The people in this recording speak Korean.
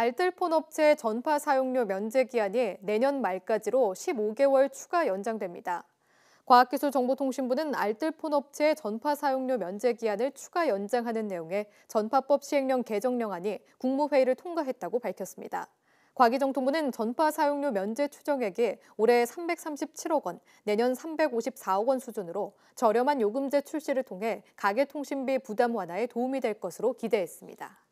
알뜰폰 업체 전파 사용료 면제 기한이 내년 말까지로 15개월 추가 연장됩니다. 과학기술정보통신부는 알뜰폰 업체의 전파 사용료 면제 기한을 추가 연장하는 내용의 전파법 시행령 개정령안이 국무회의를 통과했다고 밝혔습니다. 과기정통부는 전파 사용료 면제 추정액이 올해 337억 원, 내년 354억 원 수준으로 저렴한 요금제 출시를 통해 가계통신비 부담 완화에 도움이 될 것으로 기대했습니다.